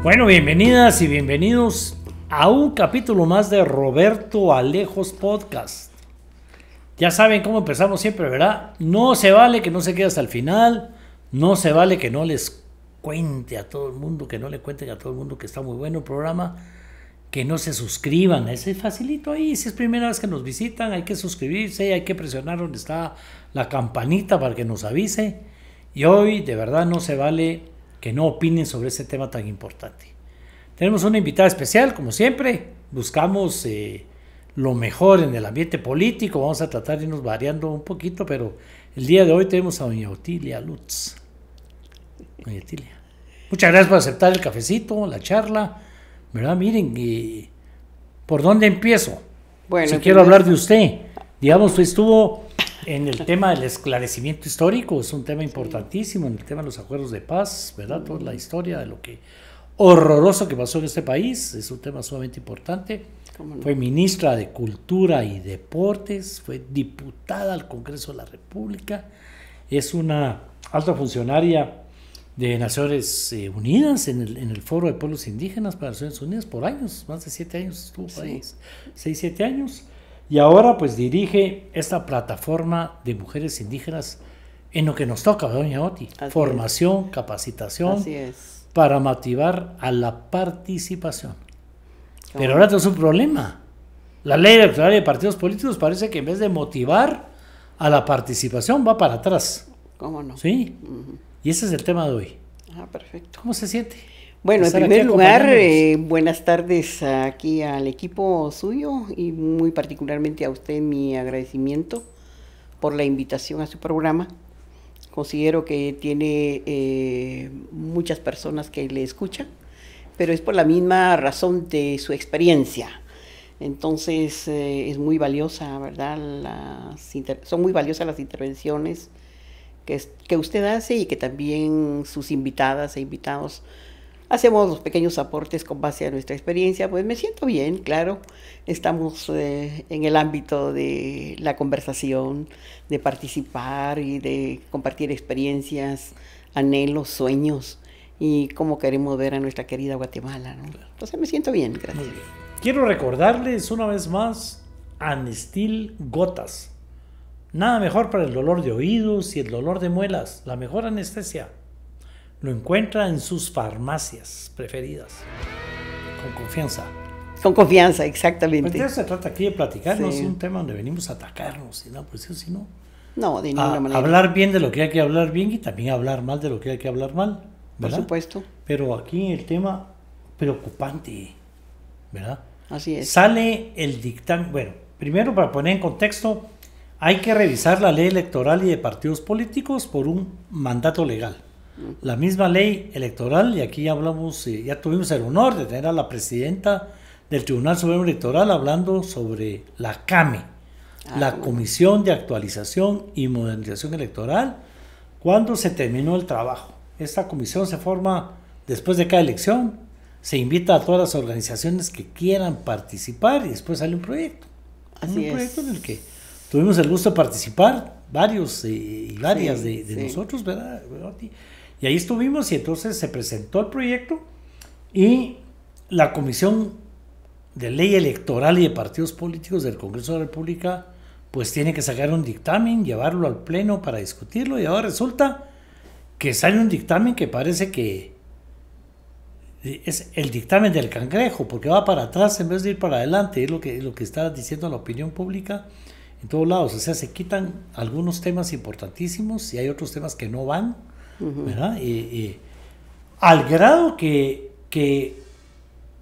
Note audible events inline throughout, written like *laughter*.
Bueno, bienvenidas y bienvenidos a un capítulo más de Roberto Alejos Podcast. Ya saben cómo empezamos siempre, ¿verdad? No se vale que no se quede hasta el final, no se vale que no les cuente a todo el mundo, que no le cuenten a todo el mundo que está muy bueno el programa, que no se suscriban, ese es facilito ahí, si es primera vez que nos visitan, hay que suscribirse, hay que presionar donde está la campanita para que nos avise. Y hoy de verdad no se vale que no opinen sobre ese tema tan importante. Tenemos una invitada especial, como siempre, buscamos eh, lo mejor en el ambiente político, vamos a tratar de irnos variando un poquito, pero el día de hoy tenemos a doña Otilia Lutz. Doña Otilia. Muchas gracias por aceptar el cafecito, la charla, ¿verdad? Miren, eh, ¿por dónde empiezo? Bueno, si quiero hablar de usted, digamos, estuvo en el tema del esclarecimiento histórico, es un tema importantísimo, en el tema de los acuerdos de paz, ¿verdad? Toda la historia de lo que horroroso que pasó en este país, es un tema sumamente importante. Fue ministra de Cultura y Deportes, fue diputada al Congreso de la República, es una alta funcionaria de Naciones eh, Unidas en el, Foro de Pueblos Indígenas para Naciones Unidas por años, más de siete años estuvo ahí, seis, siete años y ahora pues dirige esta plataforma de mujeres indígenas en lo que nos toca, doña Oti, formación, capacitación, para motivar a la participación. Pero ahora tenemos un problema. La ley electoral de partidos políticos parece que en vez de motivar a la participación va para atrás. ¿Cómo no? Sí. Y ese es el tema de hoy. Ah, perfecto. ¿Cómo se siente? Bueno, en primer lugar, eh, buenas tardes aquí al equipo suyo y muy particularmente a usted mi agradecimiento por la invitación a su programa. Considero que tiene eh, muchas personas que le escuchan, pero es por la misma razón de su experiencia. Entonces eh, es muy valiosa, ¿verdad? Las son muy valiosas las intervenciones que usted hace y que también sus invitadas e invitados hacemos los pequeños aportes con base a nuestra experiencia, pues me siento bien, claro. Estamos eh, en el ámbito de la conversación, de participar y de compartir experiencias, anhelos, sueños y cómo queremos ver a nuestra querida Guatemala. Entonces me siento bien, gracias. Quiero recordarles una vez más Anestil Gotas. Nada mejor para el dolor de oídos y el dolor de muelas. La mejor anestesia lo encuentra en sus farmacias preferidas. Con confianza. Con confianza, exactamente. Pues se trata aquí de platicar, es un tema donde venimos a atacarnos, sino, pues no, de ninguna manera. Hablar bien de lo que hay que hablar bien y también hablar mal de lo que hay que hablar mal. Por supuesto. Pero aquí el tema preocupante, ¿verdad? Así es. Sale el dictamen. Bueno, primero para poner en contexto, hay que revisar la ley electoral y de partidos políticos por un mandato legal. La misma ley electoral, y aquí hablamos, eh, ya tuvimos el honor de tener a la presidenta del Tribunal Supremo Electoral hablando sobre la CAME, ah, la Comisión de Actualización y Modernización Electoral, cuando se terminó el trabajo. Esta comisión se forma después de cada elección, se invita a todas las organizaciones que quieran participar y después sale un proyecto. Así un proyecto en el que tuvimos el gusto de participar, varios eh, y varias de, nosotros, ¿verdad? Y ahí estuvimos y entonces se presentó el proyecto y la Comisión de Ley Electoral y de Partidos Políticos del Congreso de la República pues tiene que sacar un dictamen, llevarlo al Pleno para discutirlo y ahora resulta que sale un dictamen que parece que eh, es el dictamen del cangrejo, porque va para atrás en vez de ir para adelante, es lo que, lo que está diciendo la opinión pública en todos lados, o sea, se quitan algunos temas importantísimos y hay otros temas que no van, ¿verdad? Y, al grado que,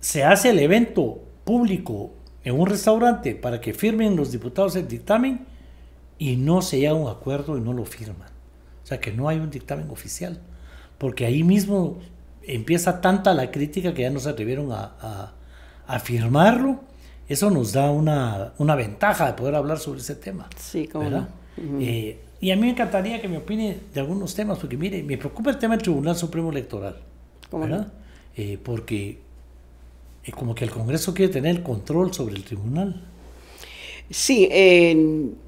se hace el evento público en un restaurante para que firmen los diputados el dictamen y no se llega a un acuerdo y no lo firman. O sea que no hay un dictamen oficial, porque ahí mismo empieza tanta la crítica que ya no se atrevieron a, a, firmarlo. Eso nos da una, ventaja de poder hablar sobre ese tema. Sí, como y a mí me encantaría que me opine de algunos temas, porque mire, me preocupa el tema del Tribunal Supremo Electoral, ¿verdad? Eh, porque es eh, como que el Congreso quiere tener control sobre el tribunal. Sí,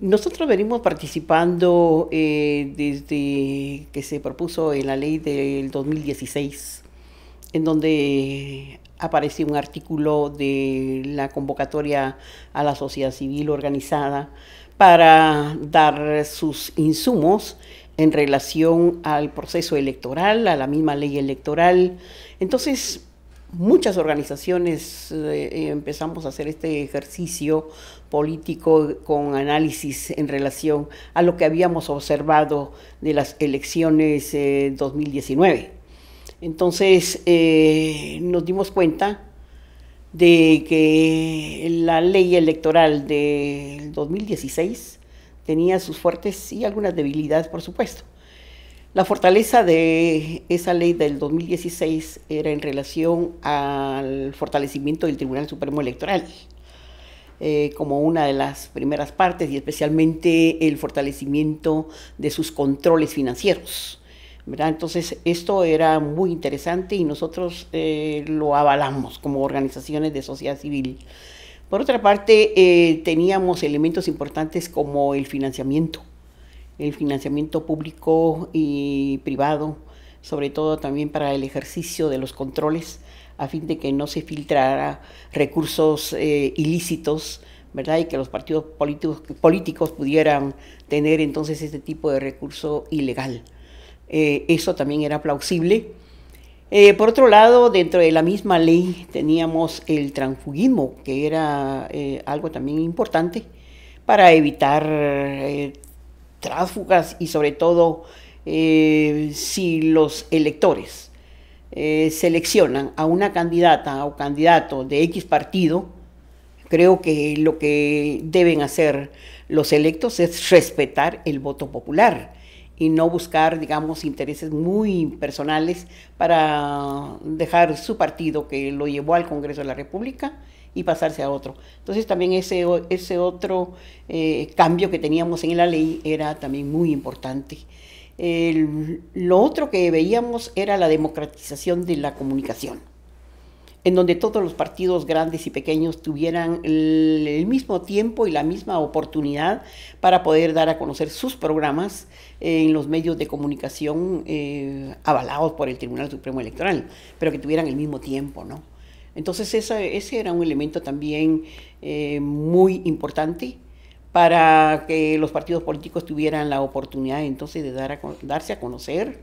nosotros venimos participando eh, desde que se propuso en la ley del 2016, en donde apareció un artículo de la convocatoria a la sociedad civil organizada para dar sus insumos en relación al proceso electoral, a la misma ley electoral. Entonces, muchas organizaciones eh, empezamos a hacer este ejercicio político con análisis en relación a lo que habíamos observado de las elecciones 2019. Eh, Entonces, eh, nos dimos cuenta de que la ley electoral del 2016 tenía sus fuertes y algunas debilidades, por supuesto. La fortaleza de esa ley del 2016 era en relación al fortalecimiento del Tribunal Supremo Electoral, eh, como una de las primeras partes, y especialmente el fortalecimiento de sus controles financieros. Entonces, esto era muy interesante y nosotros eh, lo avalamos como organizaciones de sociedad civil. Por otra parte, eh, teníamos elementos importantes como el financiamiento, el financiamiento público y privado, sobre todo también para el ejercicio de los controles, a fin de que no se filtrara recursos eh, ilícitos, ¿verdad? Y que los partidos políticos, políticos pudieran tener entonces este tipo de recurso ilegal. Eh, eso también era plausible. Eh, por otro lado, dentro de la misma ley teníamos el transfugismo, que era eh, algo también importante para evitar tráfugas y sobre todo si los electores seleccionan a una candidata o candidato de X partido, creo que lo que deben hacer los electos es respetar el voto popular y no buscar, digamos, intereses muy personales para dejar su partido que lo llevó al Congreso de la República y pasarse a otro. Entonces también ese, ese otro eh, cambio que teníamos en la ley era también muy importante. lo otro que veíamos era la democratización de la comunicación en donde todos los partidos grandes y pequeños tuvieran el, mismo tiempo y la misma oportunidad para poder dar a conocer sus programas en los medios de comunicación eh, avalados por el Tribunal Supremo Electoral, pero que tuvieran el mismo tiempo, ¿no? Entonces ese era un elemento también eh, muy importante para que los partidos políticos tuvieran la oportunidad entonces de dar darse a conocer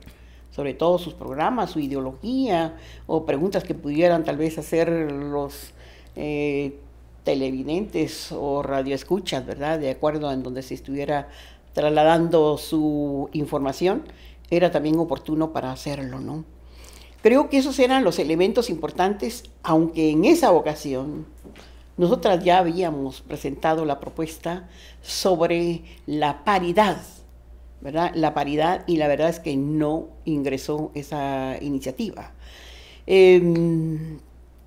sobre todo sus programas, su ideología, o preguntas que pudieran tal vez hacer los eh, televidentes o radioescuchas, ¿verdad? De acuerdo en donde se estuviera trasladando su información, era también oportuno para hacerlo, ¿no? Creo que esos eran los elementos importantes, aunque en esa ocasión nosotras ya habíamos presentado la propuesta sobre la paridad la paridad y la verdad es que no ingresó esa iniciativa. Em,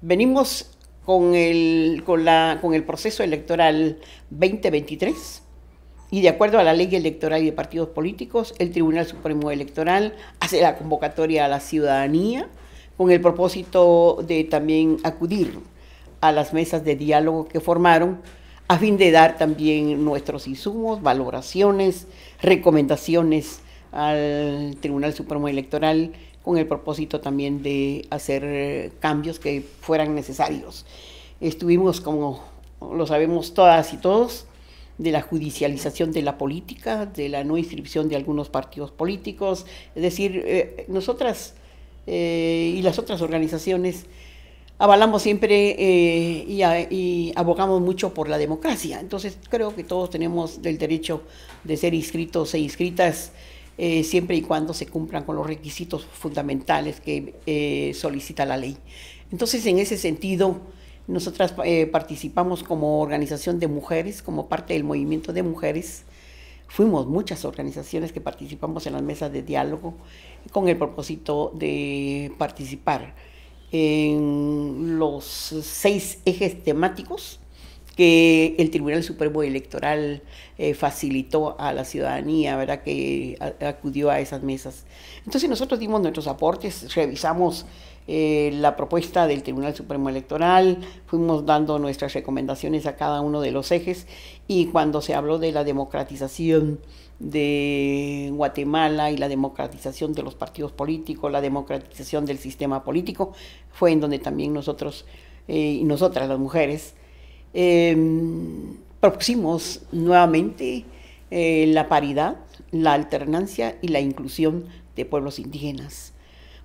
venimos con el, con, la, con el proceso electoral 2023 y de acuerdo a la ley electoral y de partidos políticos, el Tribunal Supremo Electoral hace la convocatoria a la ciudadanía con el propósito de también acudir a las mesas de diálogo que formaron a fin de dar también nuestros insumos, valoraciones, recomendaciones al Tribunal Supremo Electoral con el propósito también de hacer eh, cambios que fueran necesarios. Estuvimos, como lo sabemos todas y todos, de la judicialización de la política, de la no inscripción de algunos partidos políticos. Es decir, eh, nosotras eh, y las otras organizaciones avalamos siempre eh, y, abogamos mucho por la democracia. Entonces creo que todos tenemos el derecho de ser inscritos e inscritas eh, siempre y cuando se cumplan con los requisitos fundamentales que eh, solicita la ley. Entonces en ese sentido, nosotras participamos como organización de mujeres, como parte del movimiento de mujeres. Fuimos muchas organizaciones que participamos en las mesas de diálogo con el propósito de participar en los seis ejes temáticos que el Tribunal Supremo Electoral eh, facilitó a la ciudadanía, ¿verdad? que acudió a esas mesas. Entonces nosotros dimos nuestros aportes, revisamos eh, la propuesta del Tribunal Supremo Electoral, fuimos dando nuestras recomendaciones a cada uno de los ejes y cuando se habló de la democratización de Guatemala y la democratización de los partidos políticos, la democratización del sistema político, fue en donde también nosotros eh, y nosotras las mujeres eh, propusimos nuevamente eh, la paridad, la alternancia y la inclusión de pueblos indígenas,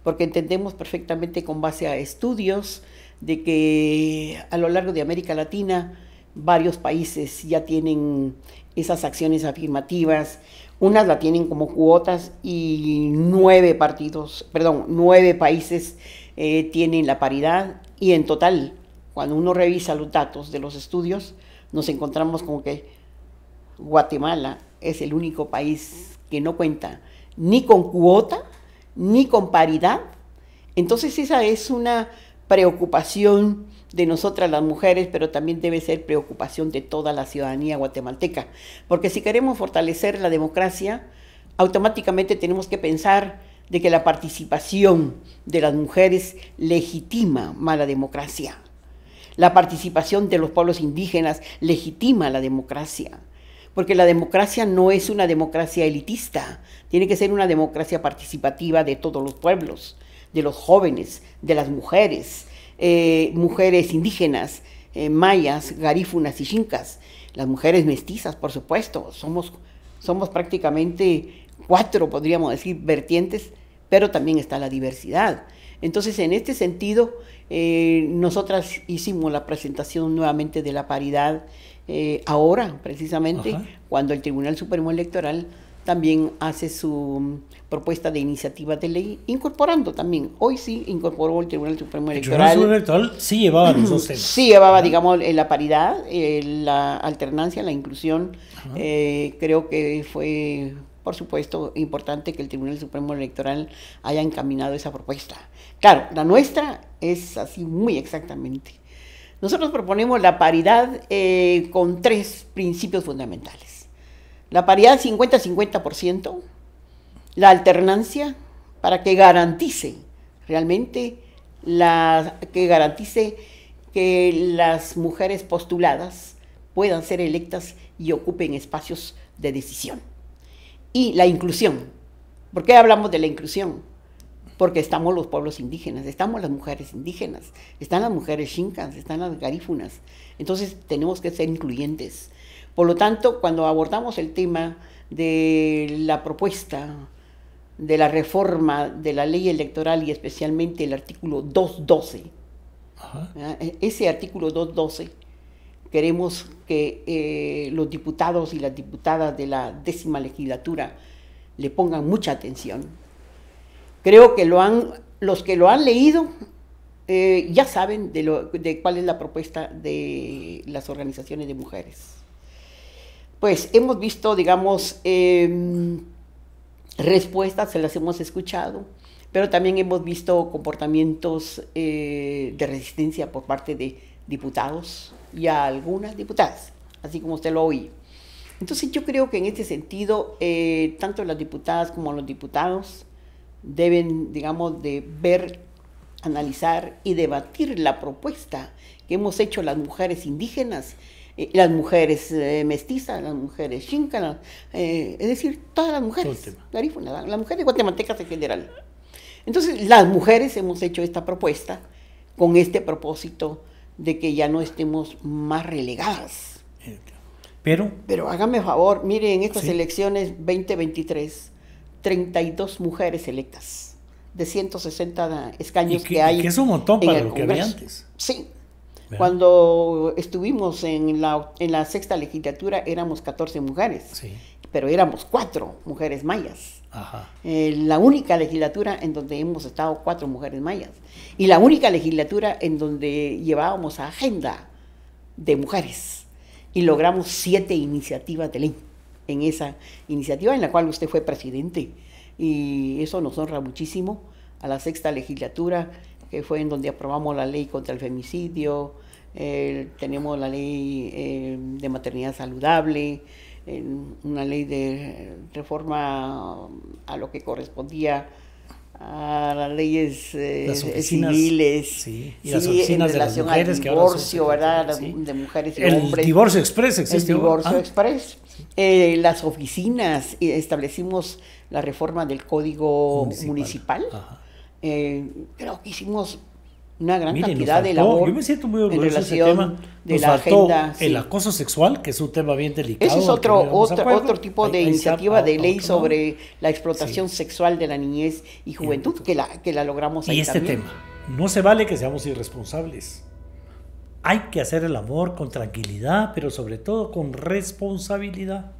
porque entendemos perfectamente con base a estudios de que a lo largo de América Latina varios países ya tienen esas acciones afirmativas. Unas la tienen como cuotas y nueve partidos, perdón, nueve países eh, tienen la paridad y en total, cuando uno revisa los datos de los estudios, nos encontramos con que Guatemala es el único país que no cuenta ni con cuota ni con paridad. Entonces esa es una preocupación de nosotras las mujeres, pero también debe ser preocupación de toda la ciudadanía guatemalteca, porque si queremos fortalecer la democracia, automáticamente tenemos que pensar de que la participación de las mujeres legitima mala democracia. La participación de los pueblos indígenas legitima la democracia porque la democracia no es una democracia elitista, tiene que ser una democracia participativa de todos los pueblos, de los jóvenes, de las mujeres, eh, mujeres indígenas, eh, mayas, garífunas y chincas, las mujeres mestizas, por supuesto, somos, somos prácticamente cuatro, podríamos decir, vertientes, pero también está la diversidad. Entonces, en este sentido, eh, nosotras hicimos la presentación nuevamente de la paridad ahora, precisamente, cuando el Tribunal Supremo Electoral también hace su mm, propuesta de iniciativa de ley, incorporando también, hoy sí incorporó el Tribunal Supremo Electoral. El Tribunal Supremo Electoral sí llevaba *clears throat* temas. Sí llevaba, digamos, eh, la paridad, eh, la alternancia, la inclusión. Eh, creo que fue, por supuesto, importante que el Tribunal Supremo Electoral haya encaminado esa propuesta. Claro, la nuestra es así muy exactamente. Nosotros proponemos la paridad con tres principios fundamentales la paridad 50-50%, la alternancia para que garantice realmente la, que garantice que las mujeres postuladas puedan ser electas y ocupen espacios de decisión. Y la inclusión. ¿Por qué hablamos de la inclusión? Porque estamos los pueblos indígenas, estamos las mujeres indígenas, están las mujeres chincas, están las garífunas. Entonces tenemos que ser incluyentes. Por lo tanto, cuando abordamos el tema de la propuesta de la reforma de la ley electoral y especialmente el artículo 212, e-, ese artículo 212, queremos que eh, los diputados y las diputadas de la décima legislatura le pongan mucha atención. Creo que lo han, los que lo han leído eh, ya saben de cuál es la propuesta de las organizaciones de mujeres pues hemos visto, digamos, em, respuestas, se las hemos escuchado, pero también hemos visto comportamientos eh, de resistencia por parte de diputados y a algunas diputadas, así como usted lo oye. Entonces yo creo que en este sentido, eh, tanto las diputadas como los diputados deben, digamos, de ver, analizar y debatir la propuesta que hemos hecho las mujeres indígenas las mujeres eh, mestizas, las mujeres chincas, eh, es decir, todas las mujeres, las mujeres guatemaltecas en general. Entonces, las mujeres hemos hecho esta propuesta con este propósito de que ya no estemos más relegadas. Eh, pero, Pero hágame favor, miren en estas elecciones 2023, 32 mujeres electas de 160 escaños que, hay. Que es un montón para lo que había antes. Sí, cuando estuvimos en la, en la sexta legislatura éramos 14 mujeres, pero éramos cuatro mujeres mayas. Eh, la única legislatura en donde hemos estado cuatro mujeres mayas y la única legislatura en donde llevábamos agenda de mujeres y logramos siete iniciativas de ley en esa iniciativa en la cual usted fue presidente y eso nos honra muchísimo a la sexta legislatura que fue en donde aprobamos la ley contra el femicidio, tenemos la ley eh, de maternidad saludable, una ley de reforma a lo que correspondía a las leyes eh, civiles sí, las en relación de mujeres, al divorcio, ¿verdad? De mujeres y el divorcio express existe. El divorcio ah. Eh, las oficinas, establecimos la reforma del código municipal. Eh, creo que hicimos una gran cantidad de labor. Yo me siento muy orgulloso en de, tema. la agenda. El acoso sexual, que es un tema bien delicado. Ese es otro, otro, otro tipo de iniciativa de ley sobre la explotación sexual de la niñez y juventud, que la, que la logramos ahí Y este tema, no se vale que seamos irresponsables. Hay que hacer el amor con tranquilidad, pero sobre todo con responsabilidad.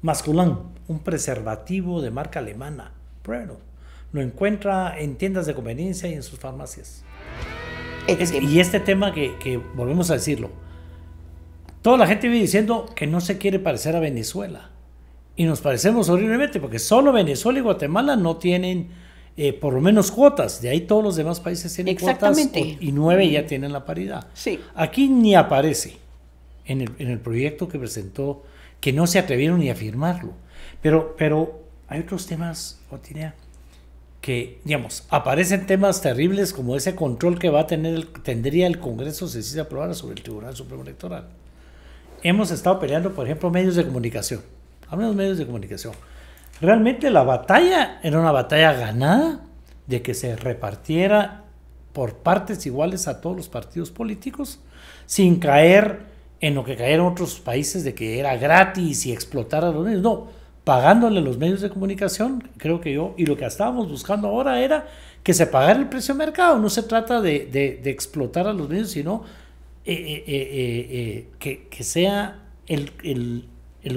Masculán, un preservativo de marca alemana. Bueno, lo encuentra en tiendas de conveniencia y en sus farmacias. Este y este tema que, volvemos a decirlo, toda la gente vive diciendo que no se quiere parecer a Venezuela. Y nos parecemos horriblemente, porque solo Venezuela y Guatemala no tienen eh, por lo menos cuotas. De ahí todos los demás países tienen Exactamente. y nueve ya mm. tienen la paridad. Sí. Aquí ni aparece en el, proyecto que presentó, que no se atrevieron ni a firmarlo. Pero, pero hay otros temas, Otilia, que, digamos, aparecen temas terribles como ese control que va a tener tendría el Congreso si se aprobara sobre el Tribunal Supremo Electoral. Hemos estado peleando, por ejemplo, medios de comunicación. Hablamos de medios de comunicación. Realmente la batalla era una batalla ganada de que se repartiera por partes iguales a todos los partidos políticos, sin caer en lo que cayeron otros países de que era gratis y explotar a los medios. No, pagándole los medios de comunicación, creo que yo, y lo que estábamos buscando ahora era que se pagara el precio de mercado. No se trata de, explotar a los medios, sino eh, eh, eh, que, sea el,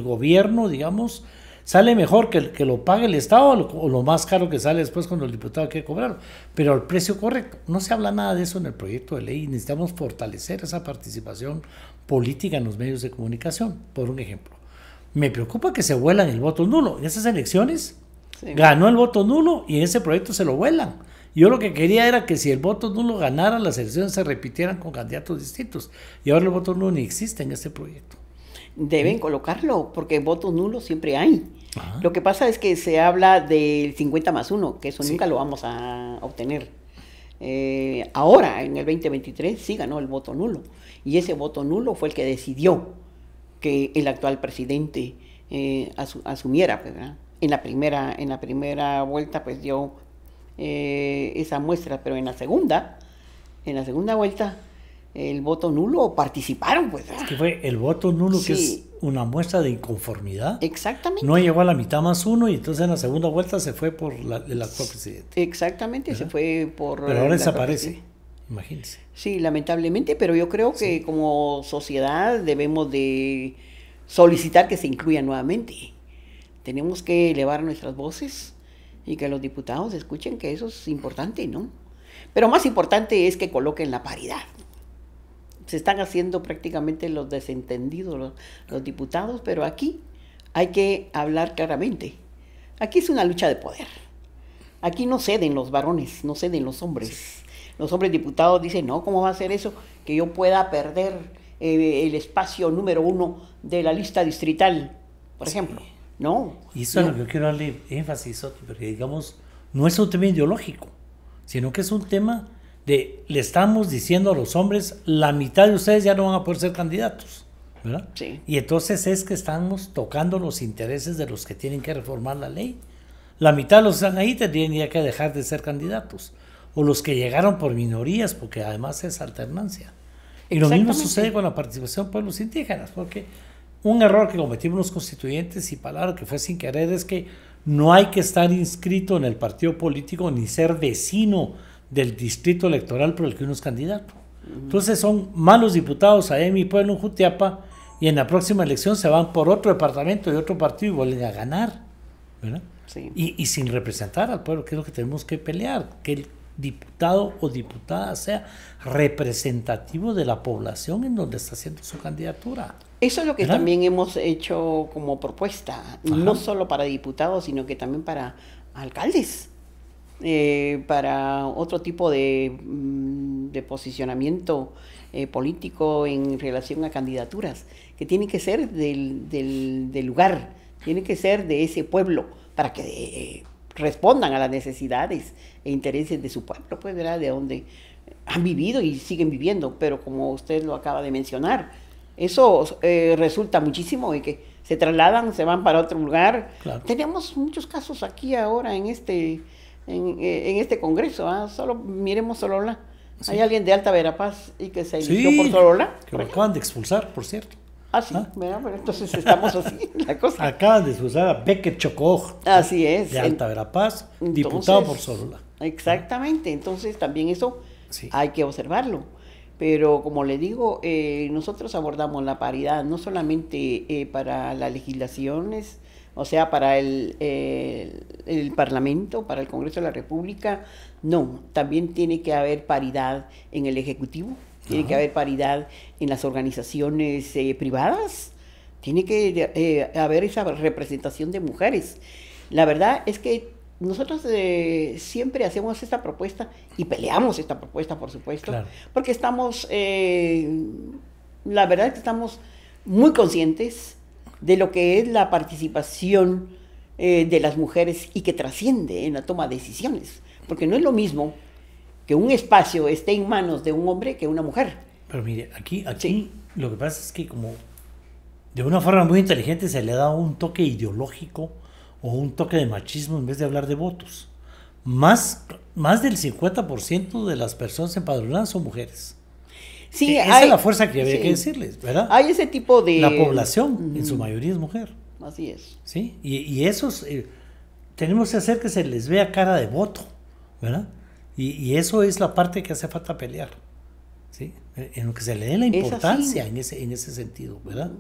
gobierno, digamos, sale mejor que, que lo pague el Estado o lo más caro que sale después cuando el diputado quiere cobrarlo, pero al precio correcto. No se habla nada de eso en el proyecto de ley. Necesitamos fortalecer esa participación política en los medios de comunicación, por un ejemplo. Me preocupa que se vuelan el voto nulo. En esas elecciones ganó el voto nulo y en ese proyecto se lo vuelan. Yo lo que quería era que si el voto nulo ganara, las elecciones se repitieran con candidatos distintos. Y ahora el voto nulo ni existe en este proyecto. Deben colocarlo, porque votos nulos siempre hay. Lo que pasa es que se habla del 50 más 1, que eso nunca lo vamos a obtener. Eh, ahora, en el 2023, sí ganó el voto nulo. Y ese voto nulo fue el que decidió que el actual presidente eh, asumiera, pues, En la primera, en la primera vuelta, pues dio eh, esa muestra, pero en la segunda, en la segunda vuelta, el voto nulo participaron, pues. Es que fue el voto nulo que es una muestra de inconformidad. Exactamente. No llegó a la mitad más uno y entonces en la segunda vuelta se fue por el actual presidente. Exactamente, se fue por. Pero ahora desaparece. Imagínense. Sí, lamentablemente, pero yo creo que como sociedad debemos de solicitar que se incluya nuevamente. Tenemos que elevar nuestras voces y que los diputados escuchen que eso es importante, ¿no? Pero más importante es que coloquen la paridad. Se están haciendo prácticamente los desentendidos, los, diputados, pero aquí hay que hablar claramente. Aquí es una lucha de poder. Aquí no ceden los varones, no ceden los hombres. Los hombres diputados dicen, no, ¿cómo va a ser eso? Que yo pueda perder eh, el espacio número uno de la lista distrital, por ejemplo. No. Y eso es lo que yo quiero darle énfasis, porque digamos, no es un tema ideológico, sino que es un tema de, le estamos diciendo a los hombres, la mitad de ustedes ya no van a poder ser candidatos. ¿verdad? Y entonces es que estamos tocando los intereses de los que tienen que reformar la ley. La mitad de los que están ahí tendrían ya que dejar de ser candidatos o los que llegaron por minorías, porque además es alternancia. Y lo mismo sucede con la participación de pueblos indígenas, porque un error que cometimos los constituyentes y palabra que fue sin querer es que no hay que estar inscrito en el partido político ni ser vecino del distrito electoral por el que uno es candidato. Entonces son malos diputados ahí en mi pueblo, en Jutiapa, y en la próxima elección se van por otro departamento y otro partido y vuelven a ganar, Y, sin representar al pueblo, que es lo que tenemos que pelear, que, diputado o diputada sea representativo de la población en donde está haciendo su candidatura. Eso es lo que también hemos hecho como propuesta, no solo para diputados, sino que también para alcaldes, eh, para otro tipo de, mm, posicionamiento eh, político en relación a candidaturas, que tiene que ser del, del, del lugar, tiene que ser de ese pueblo, para que eh, respondan a las necesidades e intereses de su pueblo, pues, verá De donde han vivido y siguen viviendo, pero como usted lo acaba de mencionar, eso eh, resulta muchísimo y que se trasladan, se van para otro lugar. Tenemos muchos casos aquí ahora en este, en, eh, este Congreso, ¿ah? solo miremos Solola. Hay alguien de Alta Verapaz y que se eligió por Solola. Que lo acaban de expulsar, por cierto. Ah, sí, ¿Ah? bueno, entonces estamos así, *laughs* la cosa. Acaban de usar a Chocó. Así es. De Alta Verapaz, diputado por Solula. Exactamente, entonces también eso hay que observarlo. Pero como le digo, eh, nosotros abordamos la paridad no solamente eh, para las legislaciones, o sea, para eh, el, Parlamento, para el Congreso de la República, no, también tiene que haber paridad en el Ejecutivo, tiene que haber paridad en las organizaciones eh, privadas. Tiene que eh, eh, haber esa representación de mujeres. La verdad es que nosotros siempre hacemos esta propuesta y peleamos esta propuesta, por supuesto, porque estamos, la verdad es que estamos muy conscientes de lo que es la participación de las mujeres y que trasciende en la toma de decisiones, porque no es lo mismo que un espacio esté en manos de un hombre que una mujer. Pero mire, aquí, aquí lo que pasa es que como de una forma muy inteligente se le ha dado un toque ideológico o un toque de machismo en vez de hablar de votos. Más, más del 50% de las personas empadronadas son mujeres. Sí, e-, Esa hay, es la fuerza que había que decirles, ¿verdad? Hay ese tipo de... La población en su mayoría es mujer. Así es. Sí, y, esos... Eh, tenemos que hacer que se les vea cara de voto, ¿verdad? Y, eso es la parte que hace falta pelear, ¿sí? En lo que se le dé la importancia en ese, en ese sentido, ¿verdad?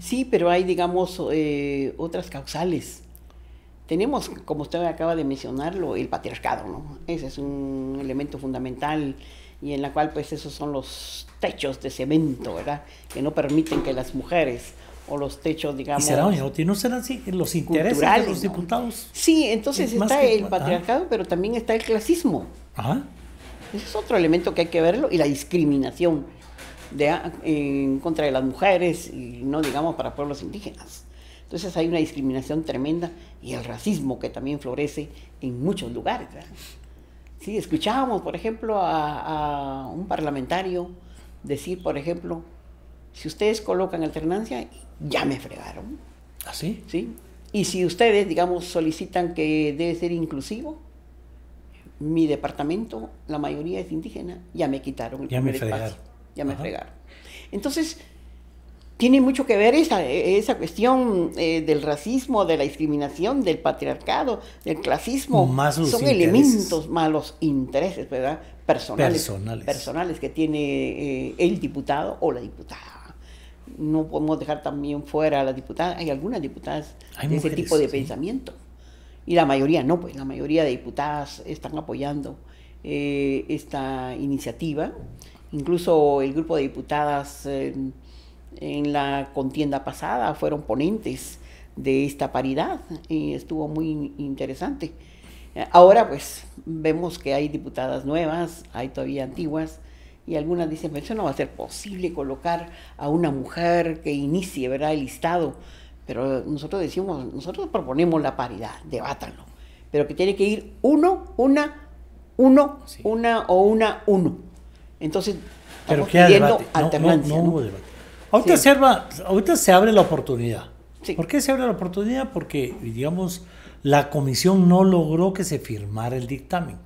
Sí, pero hay, digamos, eh, otras causales. Tenemos, como usted acaba de mencionarlo, el patriarcado, ¿no? Ese es un elemento fundamental y en la cual, pues, esos son los techos de cemento, ¿verdad? Que no permiten que las mujeres o los techos, digamos. ¿Y ¿No serán así los intereses de los diputados? Sí, entonces está el patriarcado, pero también está el clasismo. Ese es otro elemento que hay que verlo y la discriminación ah, en contra de las mujeres y no digamos para pueblos indígenas. Entonces hay una discriminación tremenda y el racismo que también florece en muchos lugares. Sí, escuchábamos, por ejemplo, a un parlamentario decir, por ejemplo, si ustedes colocan alternancia, ya me fregaron. ¿Así? ¿Ah, sí? Y si ustedes, digamos, solicitan que debe ser inclusivo, mi departamento, la mayoría es indígena, ya me quitaron el ya me fregaron. Ya me fregaron. Entonces, tiene mucho que ver esa, cuestión eh, del racismo, de la discriminación, del patriarcado, del clasismo. Son elementos malos intereses, ¿verdad? Personales, personales. Personales que tiene eh, el diputado o la diputada no podemos dejar también fuera a las diputadas. Hay algunas diputadas Hay de ese tipo de pensamiento. Y la mayoría no, pues la mayoría de diputadas están apoyando eh, esta iniciativa. Incluso el grupo de diputadas eh, en la contienda pasada fueron ponentes de esta paridad y estuvo muy interesante. Ahora pues vemos que hay diputadas nuevas, hay todavía antiguas, y algunas dicen, pero eso no va a ser posible colocar a una mujer que inicie ¿verdad? el listado. Pero nosotros decimos, nosotros proponemos la paridad, debátalo. Pero que tiene que ir uno, una, uno, una o una, uno. Entonces, pero queda No, debate. Ahorita, se ahorita se abre la oportunidad. ¿Por qué se abre la oportunidad? Porque, digamos, la comisión no logró que se firmara el dictamen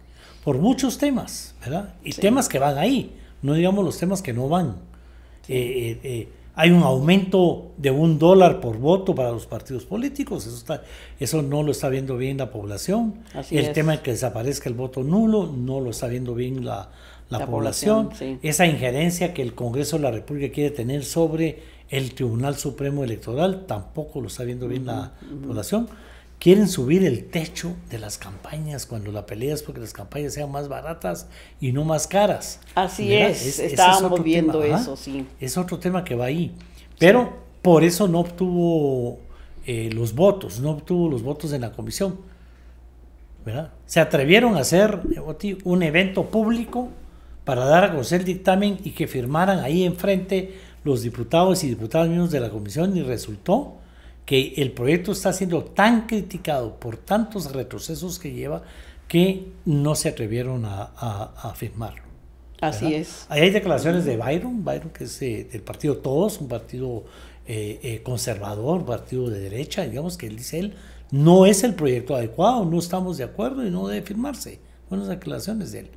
por muchos temas, ¿verdad? Y temas que van ahí no digamos los temas que no van. Eh, eh, eh, hay un aumento de un dólar por voto para los partidos políticos, eso, está, eso no lo está viendo bien la población. el tema de que desaparezca el voto nulo no lo está viendo bien la, población. Esa injerencia que el Congreso de la República quiere tener sobre el Tribunal Supremo Electoral tampoco lo está viendo bien la población. Quieren subir el techo de las campañas cuando la pelea es porque las campañas sean más baratas y no más caras. Así es, estamos estábamos viendo eso, sí. Es otro tema que va ahí. Pero por eso no obtuvo eh, los votos, no obtuvo los votos en la comisión. ¿verdad? Se atrevieron a hacer eh, un evento público para dar a conocer el dictamen y que firmaran ahí enfrente los diputados y diputadas mismos de la comisión y resultó que el proyecto está siendo tan criticado por tantos retrocesos que lleva que no se atrevieron a, a, firmarlo. Así es. Ahí hay declaraciones de Byron, Byron que es eh, del partido Todos, un partido eh, eh conservador, partido de derecha, digamos que él dice él, no es el proyecto adecuado, no estamos de acuerdo y no debe firmarse. Buenas declaraciones de él.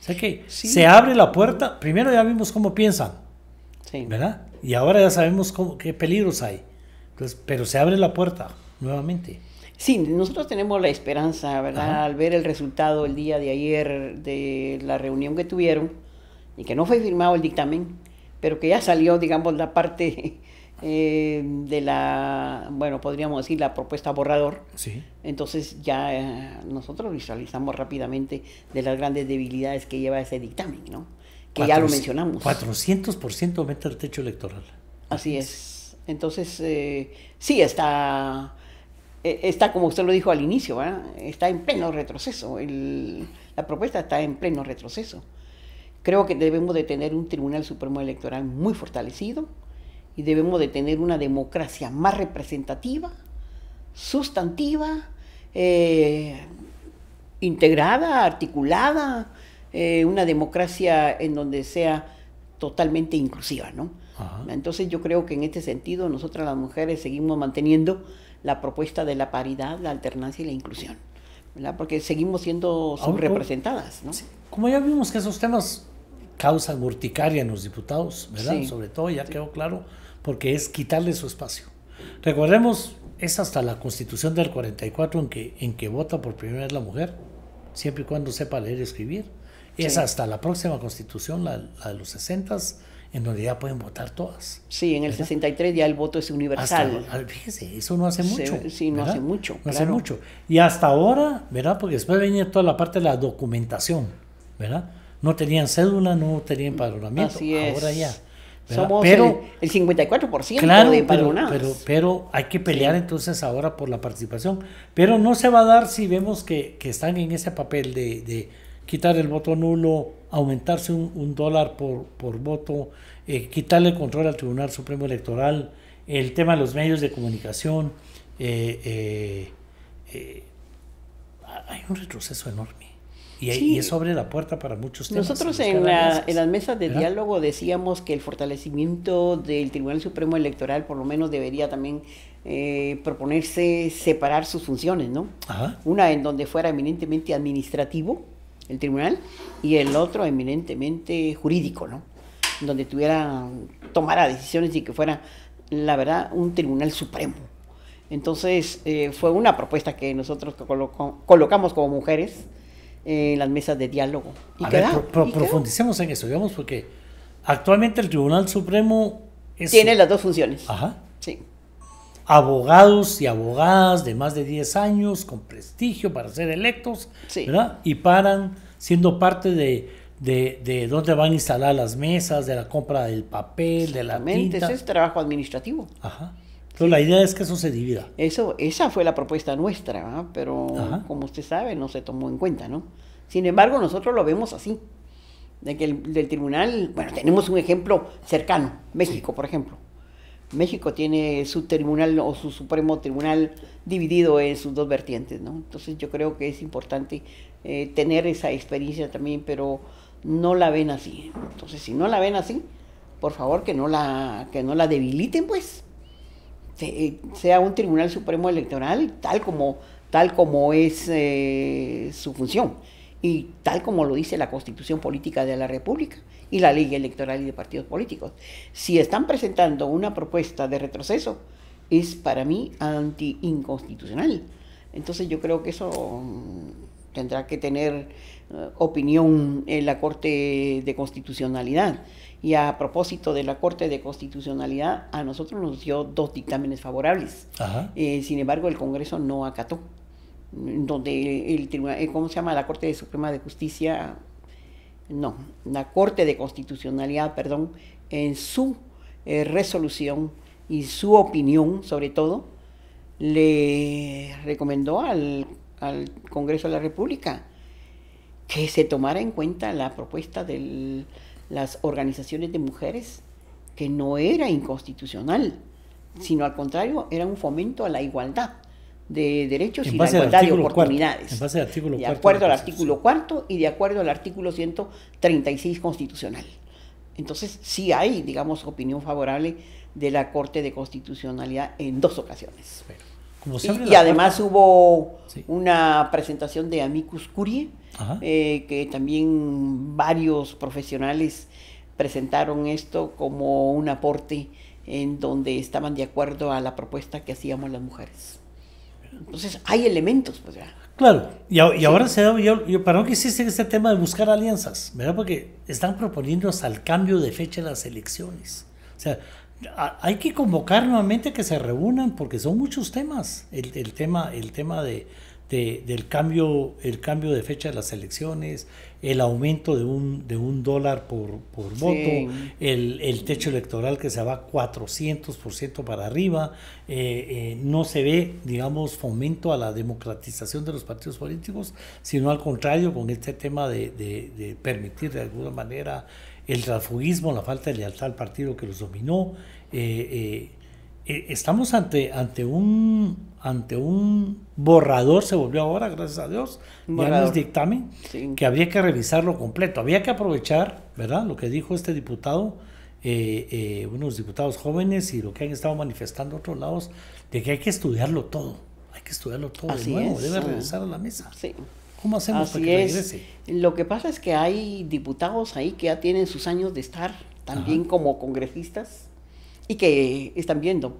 O sea que se abre la puerta, primero ya vimos cómo piensan, ¿verdad? Y ahora ya sabemos qué peligros hay pero se abre la puerta nuevamente. Sí, nosotros tenemos la esperanza, ¿verdad? Al ver el resultado el día de ayer de la reunión que tuvieron y que no fue firmado el dictamen, pero que ya salió, digamos, la parte *laughs* eh, de la, bueno, podríamos decir la propuesta borrador. Sí. Entonces ya eh, nosotros visualizamos rápidamente de las grandes debilidades que lleva ese dictamen, ¿no? Que ya lo mencionamos. 400% aumenta el techo electoral. Así es. Entonces, eh, sí, eh, está, como usted lo dijo al inicio, está en pleno retroceso. la propuesta está en pleno retroceso. Creo que debemos de tener un Tribunal Supremo Electoral muy fortalecido y debemos de tener una democracia más representativa, sustantiva, eh, integrada, articulada, una democracia en donde sea totalmente inclusiva, ¿no? Entonces yo creo que en este sentido nosotras las mujeres seguimos manteniendo la propuesta de la paridad, la alternancia y la inclusión, ¿verdad? Porque seguimos siendo ah, subrepresentadas, ¿no? Como ya vimos que esos temas causan urticaria en los diputados, ¿verdad? Sobre todo, ya quedó claro, porque es quitarle su espacio. Recordemos, es hasta la constitución del 44 en que, en que vota por primera vez la mujer, siempre y cuando sepa leer y escribir. Es hasta la próxima constitución, la, la de los 60 en donde ya pueden votar todas. Sí, en el 63 ya el voto es universal. fíjese, eso no hace mucho. sí, no hace mucho. No hace mucho. Y hasta ahora, ¿verdad? Porque después venía toda la parte de la documentación, ¿verdad? No tenían cédula, no tenían empadronamiento. Así es. Ahora ya. Somos pero, el, 54% de empadronados. Pero, pero, hay que pelear entonces ahora por la participación. Pero no se va a dar si vemos que, están en ese papel de, de quitar el voto nulo, aumentarse un, dólar por, voto, eh, quitarle control al Tribunal Supremo Electoral, el tema de los medios de comunicación. Eh, eh, hay un retroceso enorme. Y, eso abre la puerta para muchos temas. Nosotros en, las mesas de diálogo decíamos que el fortalecimiento del Tribunal Supremo Electoral por lo menos debería también proponerse separar sus funciones, ¿no? Una en donde fuera eminentemente administrativo el tribunal, y el otro eminentemente jurídico, ¿no? Donde tuviera, tomara decisiones y que fuera, la verdad, un tribunal supremo. Entonces, eh, fue una propuesta que nosotros colocamos como mujeres en las mesas de diálogo. Y profundicemos en eso, digamos, porque actualmente el Tribunal Supremo... Tiene las dos funciones. Ajá. Sí abogados y abogadas de más de 10 años con prestigio para ser electos, Y paran siendo parte de, de, dónde van a instalar las mesas, de la compra del papel, de la tinta. Ese es trabajo administrativo. Ajá. Entonces la idea es que eso se divida. Eso, esa fue la propuesta nuestra, ¿ah? pero como usted sabe, no se tomó en cuenta, ¿no? Sin embargo, nosotros lo vemos así, de que el, del tribunal, bueno, tenemos un ejemplo cercano, México, por ejemplo México tiene su tribunal o su supremo tribunal dividido en sus dos vertientes, Entonces yo creo que es importante eh, tener esa experiencia también, pero no la ven así. Entonces si no la ven así, por favor que no la, que no la debiliten, pues. Eh, sea un tribunal supremo electoral tal como, tal como es eh, su función y tal como lo dice la Constitución Política de la República y la Ley Electoral y de Partidos Políticos. Si están presentando una propuesta de retroceso, es para mí anti-inconstitucional. Entonces yo creo que eso mm, tendrá que tener eh, opinión en la Corte de Constitucionalidad. Y a propósito de la Corte de Constitucionalidad, a nosotros nos dio dos dictámenes favorables. Eh, sin embargo, el Congreso no acató donde el tribunal, eh, ¿cómo se llama? La Corte Suprema de Justicia, no, la Corte de Constitucionalidad, perdón, en su eh, resolución y su opinión, sobre todo, le recomendó al, al, Congreso de la República que se tomara en cuenta la propuesta de las organizaciones de mujeres, que no era inconstitucional, sino al contrario, era un fomento a la igualdad de Derechos y la Igualdad de Oportunidades. de acuerdo al artículo cuarto y de acuerdo al artículo 136 constitucional. Entonces, sí hay, digamos, opinión favorable de la Corte de Constitucionalidad en dos ocasiones. y, además hubo una presentación de Amicus Curie, eh, que también varios profesionales presentaron esto como un aporte en donde estaban de acuerdo a la propuesta que hacíamos las mujeres. Entonces, hay elementos, pues ya. Claro, y, ahora se da, yo, yo, que hiciste este tema de buscar alianzas, ¿verdad? Porque están proponiendo hasta el cambio de fecha de las elecciones. O sea, hay que convocar nuevamente que se reúnan porque son muchos temas. el tema, el tema de, del cambio, el cambio de fecha de las elecciones, el aumento de un, de un dólar por, voto, el, techo electoral que se va 400% para arriba, eh, eh, no se ve, digamos, fomento a la democratización de los partidos políticos, sino al contrario, con este tema de, permitir de alguna manera el transfugismo, la falta de lealtad al partido que los dominó. Eh, eh, estamos ante, ante, un, ante un borrador, se volvió ahora, gracias a Dios, ya es dictamen, que habría que revisarlo completo. Había que aprovechar, ¿verdad? Lo que dijo este diputado, eh, eh, unos diputados jóvenes y lo que han estado manifestando otros lados, de que hay que estudiarlo todo. Hay que estudiarlo todo de nuevo, debe regresar a la mesa. Sí. ¿Cómo hacemos para que regrese? Lo que pasa es que hay diputados ahí que ya tienen sus años de estar también como congresistas y que están viendo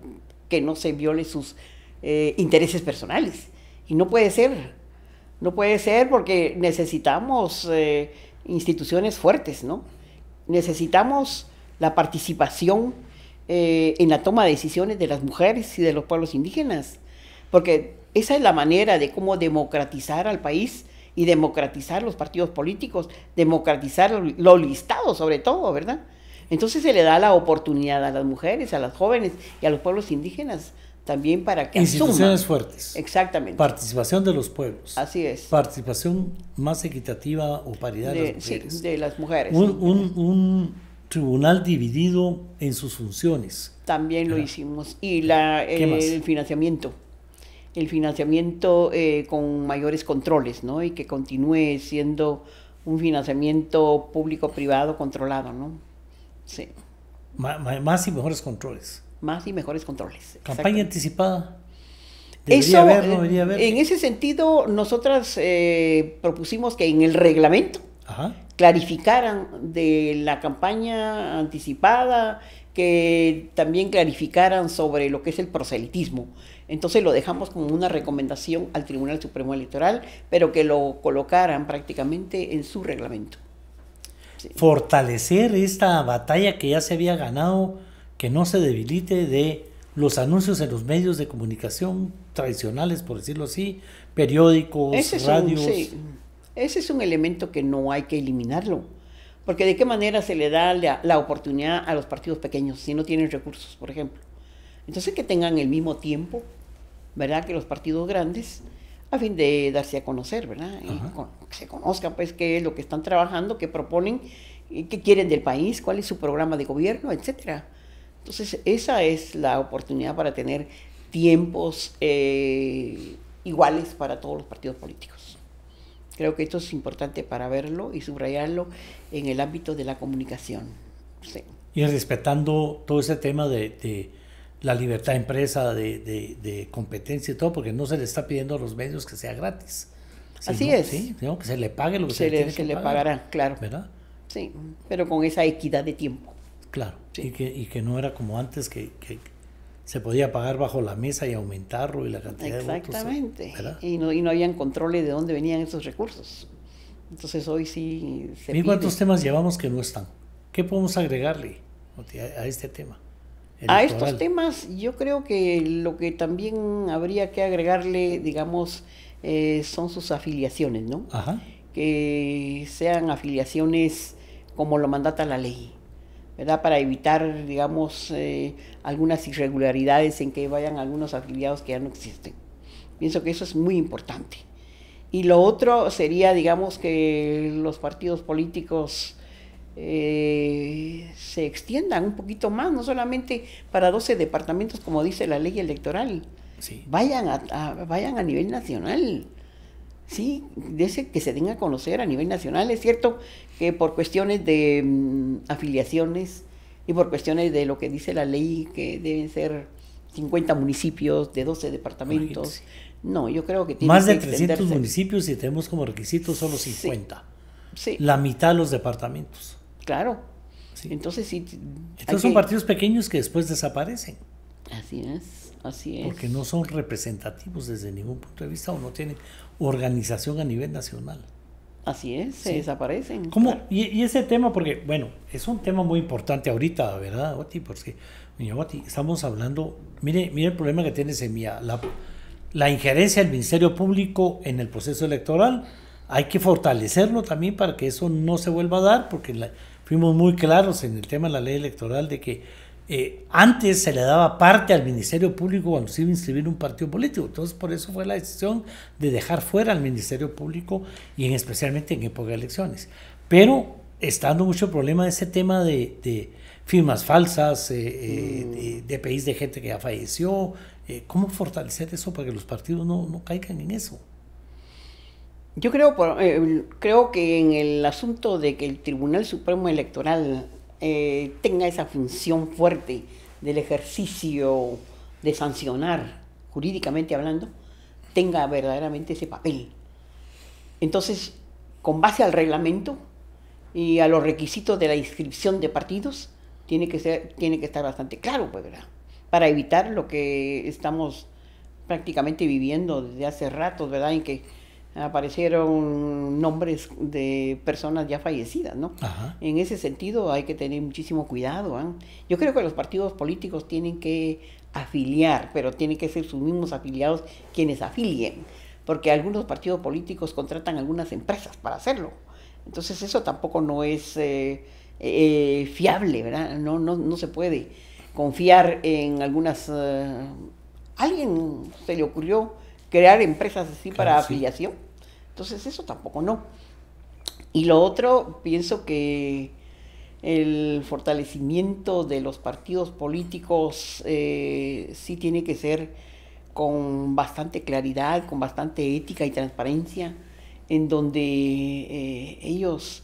que no se viole sus eh, intereses personales. Y no puede ser, no puede ser porque necesitamos eh, instituciones fuertes, ¿no? Necesitamos la participación eh, en la toma de decisiones de las mujeres y de los pueblos indígenas, porque esa es la manera de cómo democratizar al país y democratizar los partidos políticos, democratizar los listados sobre todo, ¿verdad? Entonces se le da la oportunidad a las mujeres, a las jóvenes y a los pueblos indígenas también para que instituciones asuman. fuertes exactamente participación de los pueblos así es participación más equitativa o paridad de, las mujeres un, tribunal dividido en sus funciones también lo hicimos y la el financiamiento el financiamiento eh, con mayores controles no y que continúe siendo un financiamiento público privado controlado no Sí. más y mejores controles. Más y mejores controles. Campaña anticipada. Debería haber, eh, debería haber. En ese sentido, nosotras eh, propusimos que en el reglamento clarificaran de la campaña anticipada, que también clarificaran sobre lo que es el proselitismo. Entonces lo dejamos como una recomendación al Tribunal Supremo Electoral, pero que lo colocaran prácticamente en su reglamento fortalecer esta batalla que ya se había ganado, que no se debilite de los anuncios en los medios de comunicación tradicionales, por decirlo así, periódicos, radios. Ese es un elemento que no hay que eliminarlo, porque de qué manera se le da la, la oportunidad a los partidos pequeños si no tienen recursos, por ejemplo. Entonces que tengan el mismo tiempo, ¿verdad? Que los partidos grandes a fin de darse a conocer, ¿verdad? que se conozca, pues, qué es lo que están trabajando, qué proponen, qué quieren del país, cuál es su programa de gobierno, etcétera. Entonces, esa es la oportunidad para tener tiempos eh, iguales para todos los partidos políticos. Creo que esto es importante para verlo y subrayarlo en el ámbito de la comunicación. Sí. Y respetando todo ese tema de la libertad de empresa, de, competencia y todo, porque no se le está pidiendo a los medios que sea gratis. Así es. que se le pague lo que se, le, tiene claro. ¿Verdad? Sí, pero con esa equidad de tiempo. Claro, y, que, y que no era como antes que, se podía pagar bajo la mesa y aumentarlo y la cantidad Exactamente. Exactamente, y no, y no habían controles de dónde venían esos recursos. Entonces hoy sí ¿Y cuántos temas llevamos que no están? ¿Qué podemos agregarle a este tema? A estos temas yo creo que lo que también habría que agregarle, digamos, eh, son sus afiliaciones, ¿no? Que sean afiliaciones como lo mandata la ley, ¿verdad? Para evitar, digamos, eh, algunas irregularidades en que vayan algunos afiliados que ya no existen. Pienso que eso es muy importante. Y lo otro sería, digamos, que los partidos políticos eh, se extiendan un poquito más, no solamente para 12 departamentos como dice la ley electoral, vayan, a, vayan a nivel nacional. Sí, que se den a conocer a nivel nacional. Es cierto que por cuestiones de mm, afiliaciones y por cuestiones de lo que dice la ley, que deben ser 50 municipios de 12 departamentos. No, yo creo que Más de trescientos 300 municipios y tenemos como requisito solo 50. La mitad de los departamentos. Claro. Entonces sí. Entonces son partidos pequeños que después desaparecen. Así es, así es. Porque no son representativos desde ningún punto de vista o no tienen organización a nivel nacional. Así es, se desaparecen. ¿Cómo? Y, ese tema, porque, bueno, es un tema muy importante ahorita, ¿verdad, Oti? Porque, Oti, estamos hablando, mire, mire el problema que tiene Semilla, la, la injerencia del Ministerio Público en el proceso electoral, hay que fortalecerlo también para que eso no se vuelva a dar, porque la, fuimos muy claros en el tema de la ley electoral de que eh, antes se le daba parte al Ministerio Público cuando se iba a inscribir un partido político. Entonces, por eso fue la decisión de dejar fuera al Ministerio Público y especialmente en época de elecciones. Pero estando mucho problema ese tema de, firmas falsas, eh, eh, de, mm. país de gente que ya falleció. ¿Cómo fortalecer eso para que los partidos no caigan en eso? Yo creo, por, eh, creo que en el asunto de que el Tribunal Supremo Electoral eh, tenga esa función fuerte del ejercicio de sancionar, jurídicamente hablando, tenga verdaderamente ese papel. Entonces, con base al reglamento y a los requisitos de la inscripción de partidos, tiene que, ser, tiene que estar bastante claro, pues, ¿verdad? Para evitar lo que estamos prácticamente viviendo desde hace rato, ¿verdad? En que aparecieron nombres de personas ya fallecidas, ¿no? En ese sentido hay que tener muchísimo cuidado. ¿ah? Yo creo que los partidos políticos tienen que afiliar, pero tienen que ser sus mismos afiliados quienes afilien, porque algunos partidos políticos contratan algunas empresas para hacerlo. Entonces eso tampoco no es eh, eh, fiable, ¿verdad? No, no, se puede confiar en algunas... Eh, alguien se le ocurrió crear empresas así para afiliación? Entonces eso tampoco no. Y lo otro, pienso que el fortalecimiento de los partidos políticos eh, sí tiene que ser con bastante claridad, con bastante ética y transparencia, en donde eh, ellos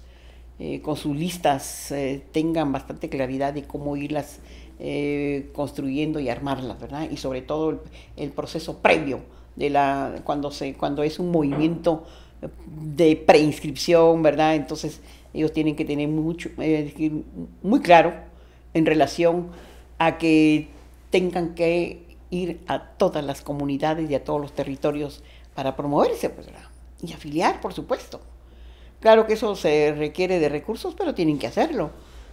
eh, con sus listas tengan bastante claridad de cómo irlas construyendo y armarlas, ¿verdad? Y sobre todo el, proceso previo de la cuando se cuando es un movimiento de preinscripción, ¿verdad? Entonces ellos tienen que tener mucho, eh, muy claro en relación a que tengan que ir a todas las comunidades y a todos los territorios para promoverse, pues, ¿verdad? Y afiliar, por supuesto. Claro que eso se requiere de recursos, pero tienen que hacerlo.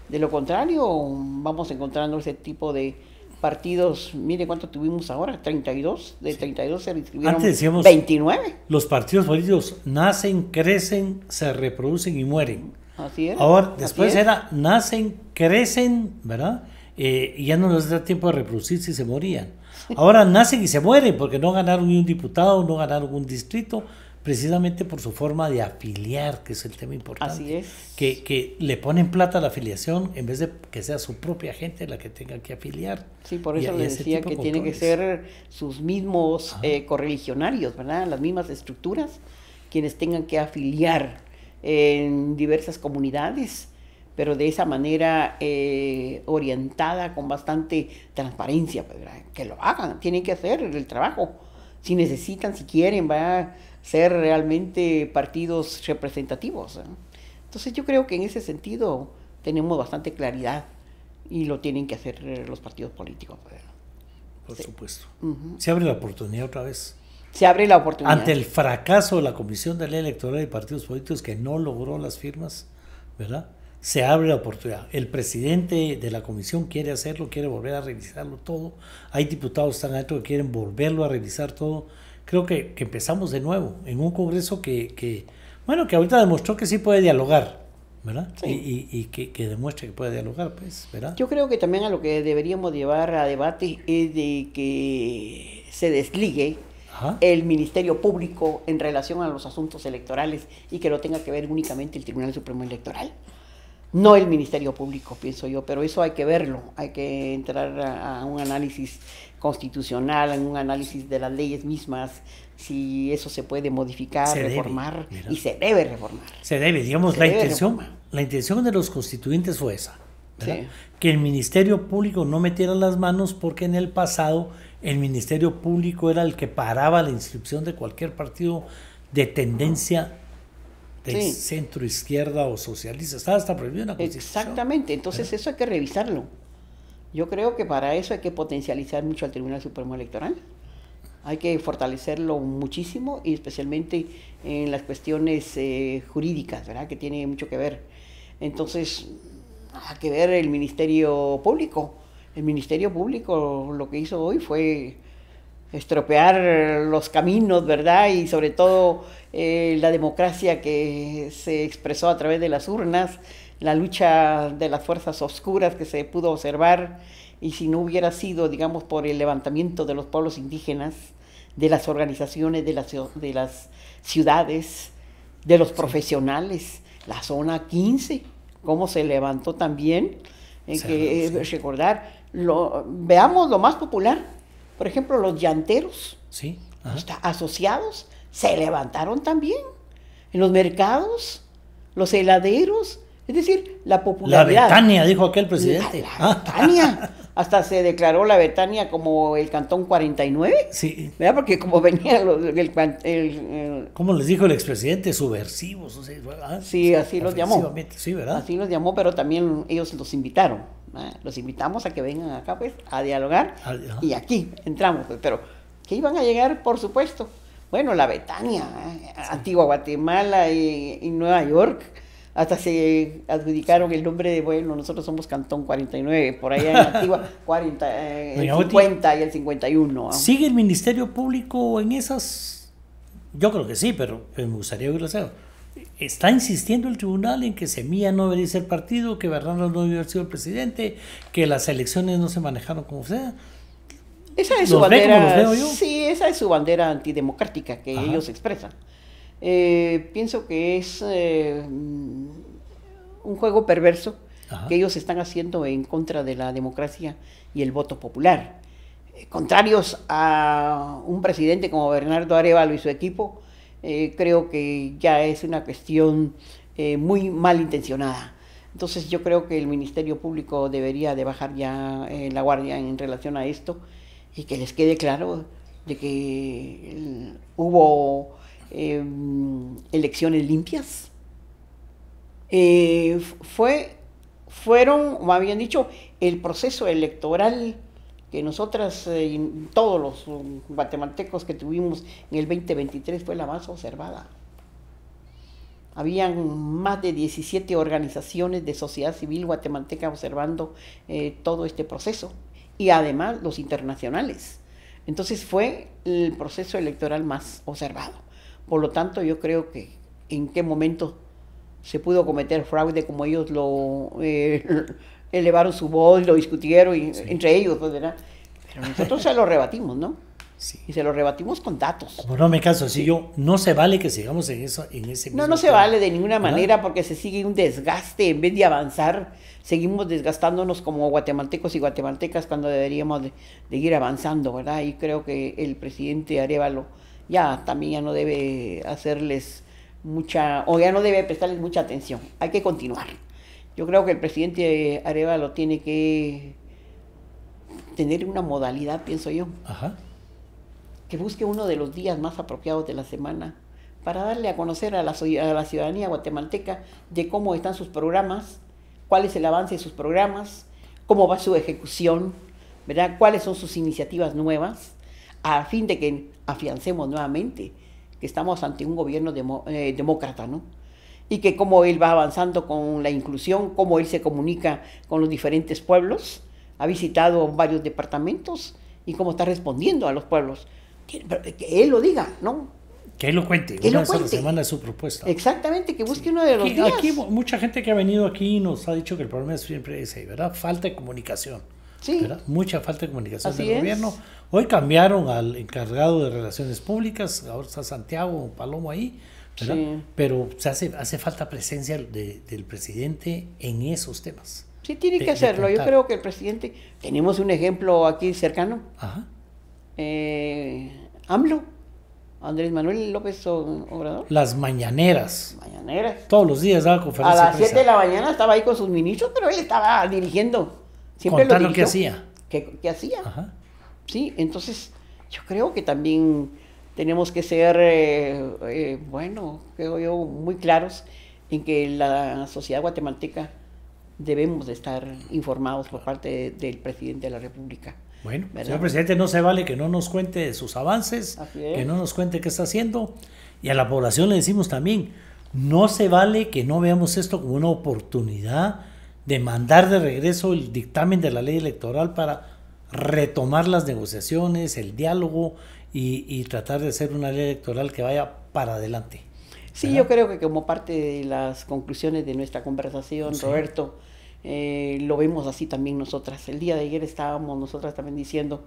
De lo contrario, vamos encontrando ese tipo de, partidos, mire cuánto tuvimos ahora, 32, de 32 se inscribieron Antes decíamos, 29. Los partidos políticos nacen, crecen, se reproducen y mueren. Así es. Ahora, después era, nacen, crecen, ¿verdad? Eh, y ya no nos da tiempo de reproducir si se morían. Ahora nacen y se mueren porque no ganaron ni un diputado, no ganaron un distrito, precisamente por su forma de afiliar, que es el tema importante. es. Que, le ponen plata la afiliación en vez de que sea su propia gente la que tenga que afiliar. Sí, por eso le decía que tienen que ser sus mismos eh, correligionarios, ¿verdad? Las mismas estructuras, quienes tengan que afiliar en diversas comunidades pero de esa manera eh, orientada con bastante transparencia, pues, que lo hagan, tienen que hacer el trabajo, si necesitan, si quieren, va a ser realmente partidos representativos. Entonces yo creo que en ese sentido tenemos bastante claridad y lo tienen que hacer eh, los partidos políticos. Por supuesto. Se abre la oportunidad otra vez. Se abre la oportunidad. Ante el fracaso de la Comisión de Ley Electoral de Partidos Políticos que no logró las firmas, ¿verdad? se abre la oportunidad. El presidente de la comisión quiere hacerlo, quiere volver a revisarlo todo. Hay diputados tan altos que quieren volverlo a revisar todo. Creo que, empezamos de nuevo en un Congreso que, que, bueno, que ahorita demostró que sí puede dialogar, ¿verdad? Y, que, que, demuestre que puede dialogar, pues, ¿verdad? Yo creo que también a lo que deberíamos llevar a debate es de que se desligue el Ministerio Público en relación a los asuntos electorales y que lo tenga que ver únicamente el Tribunal Supremo Electoral no el Ministerio Público, pienso yo, pero eso hay que verlo, hay que entrar a, un análisis constitucional, en un análisis de las leyes mismas, si eso se puede modificar, reformar, y se debe reformar. Se debe, digamos, la, intención, la intención de los constituyentes fue esa, que el Ministerio Público no metiera las manos porque en el pasado el Ministerio Público era el que paraba la inscripción de cualquier partido de tendencia de centro izquierda o socialista. Está hasta prohibida una constitución. Exactamente, entonces eso hay que revisarlo. Yo creo que para eso hay que potencializar mucho al Tribunal Supremo Electoral. Hay que fortalecerlo muchísimo y especialmente en las cuestiones eh, jurídicas, ¿verdad? Que tiene mucho que ver. Entonces, hay que ver el Ministerio Público. El Ministerio Público lo que hizo hoy fue estropear los caminos, ¿verdad? Y sobre todo eh, la democracia que se expresó a través de las urnas, la lucha de las fuerzas oscuras que se pudo observar, y si no hubiera sido, digamos, por el levantamiento de los pueblos indígenas, de las organizaciones, de las, ciudades, de los profesionales, la zona 15, cómo se levantó también, eh, que recordar, lo, veamos lo más popular, por ejemplo, los llanteros, sí, está, asociados, se levantaron también. En los mercados, los heladeros, es decir, la popularidad. La Betania, dijo aquel presidente. La, Betania. *laughs* Hasta se declaró la Betania como el cantón 49. Sí. ¿Verdad? Porque como venía los, el, ¿Cómo les dijo el expresidente? Subversivos. O ah, sí, así los llamó. Sí, ¿verdad? Así los llamó, pero también ellos los invitaron. ¿eh? Los invitamos a que vengan acá, pues, a dialogar. Ah, y aquí entramos, pues, pero que iban a llegar, por supuesto. Bueno, la Betania, ¿eh? Antigua Guatemala y, Nueva York. Hasta se adjudicaron el nombre de, bueno, nosotros somos Cantón 49, por allá en Antigua 40, *laughs* eh, el 50 y el 51. ¿ah? ¿Sigue el Ministerio Público en esas? Yo creo que sí, pero pues, me gustaría oírlo. Está insistiendo el tribunal en que Semilla no debería ser partido, que Bernardo no debería haber sido el presidente, que las elecciones no se manejaron como sea. Esa es su bandera. Sí, esa es su bandera antidemocrática que ellos expresan. Eh, pienso que es eh, un juego perverso que ellos están haciendo en contra de la democracia y el voto popular. Eh, contrarios a un presidente como Bernardo Arevalo y su equipo, eh, creo que ya es una cuestión eh, muy malintencionada. Entonces yo creo que el Ministerio Público debería de bajar ya eh, la guardia en relación a esto y que les quede claro de que mm, hubo em, elecciones limpias. fue, fueron, como habían dicho, el proceso electoral que nosotras, eh, y todos los um, guatemaltecos que tuvimos en el 2023, fue la más observada. Habían más de 17 organizaciones de sociedad civil guatemalteca observando eh, todo este proceso y además los internacionales. Entonces fue el proceso electoral más observado. Por lo tanto, yo creo que en qué momento se pudo cometer fraude como ellos lo, eh, elevaron su voz, lo discutieron y, entre ellos, pues, ¿verdad? Pero nosotros se lo rebatimos, ¿no? Sí. Y se lo rebatimos con datos. Como no me caso, yo no se vale que sigamos en eso, ese. no, no se vale de ninguna manera porque se sigue un desgaste en vez de avanzar, seguimos desgastándonos como guatemaltecos y guatemaltecas cuando deberíamos de, de ir avanzando, ¿verdad? Y creo que el presidente Arevalo ya también ya no debe hacerles mucha o ya no debe prestarles mucha atención. Hay que continuar. Yo creo que el presidente Arevalo tiene que tener una modalidad, pienso yo. Que busque uno de los días más apropiados de la semana para darle a conocer a la, a la ciudadanía guatemalteca de cómo están sus programas, cuál es el avance de sus programas, cómo va su ejecución, ¿verdad? cuáles son sus iniciativas nuevas, a fin de que afiancemos nuevamente que estamos ante un gobierno eh, demócrata, ¿no? y que cómo él va avanzando con la inclusión, cómo él se comunica con los diferentes pueblos, ha visitado varios departamentos y cómo está respondiendo a los pueblos. Eh, que él lo diga, ¿no? Que él lo cuente, que una vez a la semana su propuesta. Exactamente, que busque uno de los días. mucha gente que ha venido aquí nos ha dicho que el problema es siempre ese, ¿verdad? Falta de comunicación. Sí. Mucha falta de comunicación del gobierno. Hoy cambiaron al encargado de relaciones públicas, ahora está Santiago Palomo ahí pero se hace, hace falta presencia del presidente en esos temas. Sí, tiene que hacerlo. Yo creo que el presidente, tenemos un ejemplo aquí cercano. Ajá. Eh, AMLO, Andrés Manuel López Obrador. Las mañaneras. Mañaneras. Todos los días daba conferencias. A las 7 de la mañana estaba ahí con sus ministros, pero él estaba dirigiendo. Siempre lo, que hacía. Qué hacía. Ajá. Sí, entonces yo creo que también tenemos que ser, eh, eh, bueno, creo yo, muy claros en que la sociedad guatemalteca debemos de estar informados por parte del presidente de la República. Bueno, señor presidente, no se vale que no nos cuente sus avances, que no nos cuente qué está haciendo. Y a la población le decimos también, no se vale que no veamos esto como una oportunidad de mandar de regreso el dictamen de la ley electoral para retomar las negociaciones, el diálogo y, tratar de hacer una ley electoral que vaya para adelante. Sí, yo creo que como parte de las conclusiones de nuestra conversación, Roberto, eh, lo vemos así también nosotras. El día de ayer estábamos nosotras también diciendo,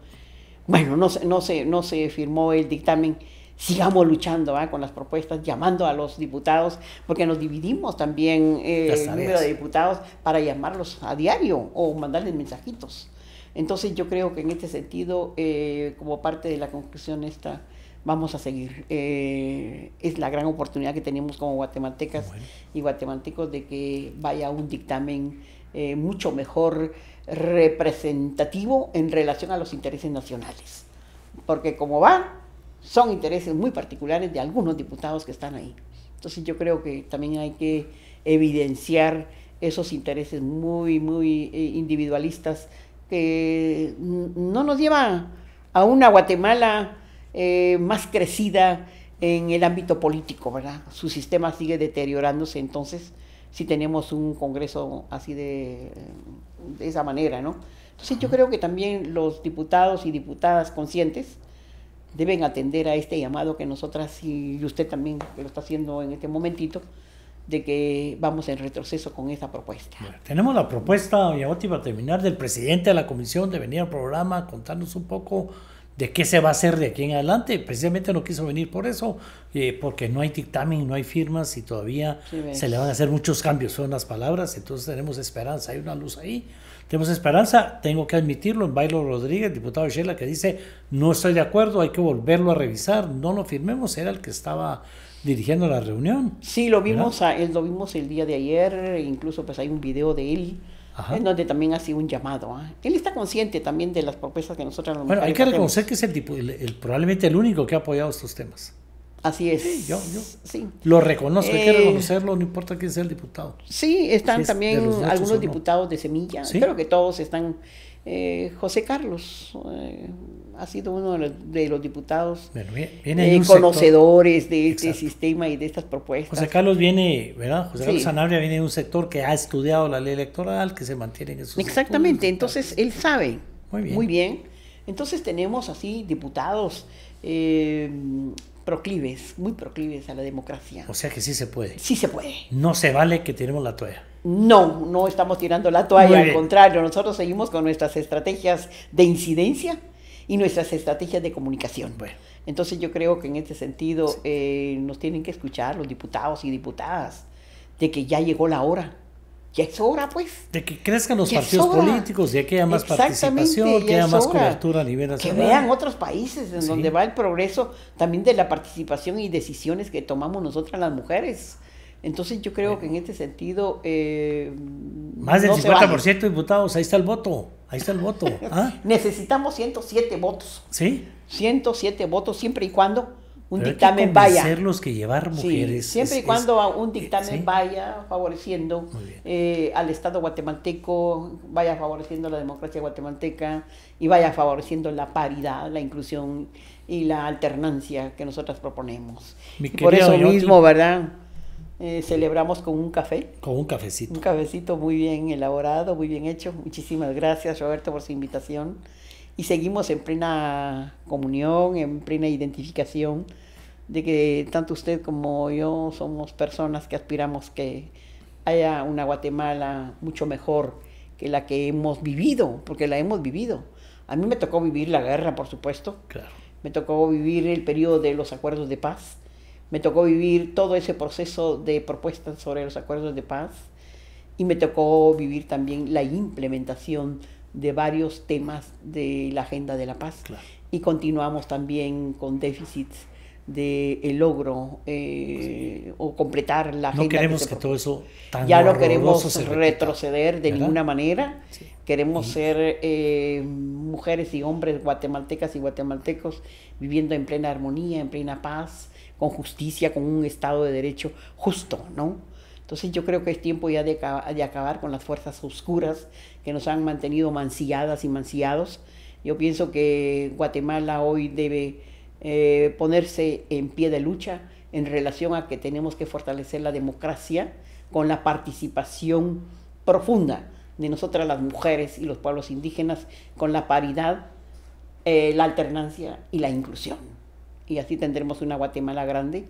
bueno, no se, no se, no se firmó el dictamen, sigamos luchando ¿ah? con las propuestas, llamando a los diputados, porque nos dividimos también eh, el número de diputados para llamarlos a diario o mandarles mensajitos. Entonces yo creo que en este sentido, eh, como parte de la conclusión esta, vamos a seguir. Eh, es la gran oportunidad que tenemos como guatemaltecas y guatemaltecos de que vaya un dictamen eh, mucho mejor representativo en relación a los intereses nacionales. Porque como va, son intereses muy particulares de algunos diputados que están ahí. Entonces yo creo que también hay que evidenciar esos intereses muy, muy individualistas que no nos lleva a una Guatemala eh, más crecida en el ámbito político, ¿verdad? Su sistema sigue deteriorándose, entonces si tenemos un Congreso así de, esa manera, ¿no? Entonces yo creo que también los diputados y diputadas conscientes deben atender a este llamado que nosotras y usted también lo está haciendo en este momentito, de que vamos en retroceso con esta propuesta. tenemos la propuesta, Yaoti, para terminar, del presidente de la comisión de venir al programa contarnos un poco de qué se va a hacer de aquí en adelante. Precisamente no quiso venir por eso, eh, porque no hay dictamen, no hay firmas y todavía se le van a hacer muchos cambios, son las palabras, entonces tenemos esperanza, hay una luz ahí. Tenemos esperanza, tengo que admitirlo, en Bailo Rodríguez, diputado de Sheila, que dice, no estoy de acuerdo, hay que volverlo a revisar, no lo firmemos, era el que estaba dirigiendo la reunión. Sí, lo vimos, a, él lo vimos el día de ayer, incluso pues hay un video de él. en donde también ha sido un llamado. ¿ah? Él está consciente también de las propuestas que nosotros Bueno, hay que reconocer que es el, tipo, el, probablemente el único que ha apoyado estos temas. Así es. Sí, yo, yo lo reconozco, hay que eh, reconocerlo, no importa quién sea el diputado. Sí, están también algunos diputados de Semilla, creo que todos están. Eh, José Carlos, eh, ha sido uno de los, diputados eh, conocedores de este sistema y de estas propuestas. José Carlos viene, ¿verdad? José Carlos Sanabria viene de un sector que ha estudiado la ley electoral, que se mantiene en esos Exactamente, entonces él sabe muy bien. Muy bien. Entonces tenemos así diputados eh, proclives, muy proclives a la democracia. O sea que sí se puede. Sí se puede. No se vale que tiremos la toalla. No, no estamos tirando la toalla, al contrario, nosotros seguimos con nuestras estrategias de incidencia y nuestras estrategias de comunicación. Entonces yo creo que en este sentido eh, nos tienen que escuchar los diputados y diputadas de que ya llegó la hora. Ya es hora, pues. De que crezcan los partidos políticos, de que haya más participación, que haya más cobertura a nivel nacional. Que vean otros países en donde va el progreso también de la participación y decisiones que tomamos nosotras las mujeres. Entonces yo creo que en este sentido... Eh, Más del 50%, diputados, ahí está el voto, ahí está el voto. *laughs* ¿ah? Necesitamos 107 votos. ¿Sí? 107 votos siempre y cuando un dictamen vaya... los que llevar siempre y cuando un eh, dictamen vaya favoreciendo eh, al Estado guatemalteco, vaya favoreciendo la democracia guatemalteca y vaya favoreciendo la paridad, la inclusión y la alternancia que nosotras proponemos. por eso mismo, ¿verdad? Eh, celebramos con un café. Con un cafecito. Un cafecito muy bien elaborado, muy bien hecho. Muchísimas gracias Roberto por su invitación. Y seguimos en plena comunión, en plena identificación de que tanto usted como yo somos personas que aspiramos que haya una Guatemala mucho mejor que la que hemos vivido, porque la hemos vivido. A mí me tocó vivir la guerra, por supuesto. Claro. Me tocó vivir el periodo de los acuerdos de paz me tocó vivir todo ese proceso de propuestas sobre los acuerdos de paz y me tocó vivir también la implementación de varios temas de la Agenda de la Paz. Y continuamos también con déficits de el logro eh, o completar la agenda. No queremos que, todo eso Ya no queremos retroceder de ninguna manera. Queremos ser eh, mujeres y hombres guatemaltecas y guatemaltecos viviendo en plena armonía, en plena paz, con justicia, con un Estado de Derecho justo, ¿no? Entonces yo creo que es tiempo ya de, acabar con las fuerzas oscuras que nos han mantenido mancilladas y mancillados. Yo pienso que Guatemala hoy debe eh, ponerse en pie de lucha en relación a que tenemos que fortalecer la democracia con la participación profunda de nosotras las mujeres y los pueblos indígenas con la paridad, eh, la alternancia y la inclusión. Y así tendremos una Guatemala grande,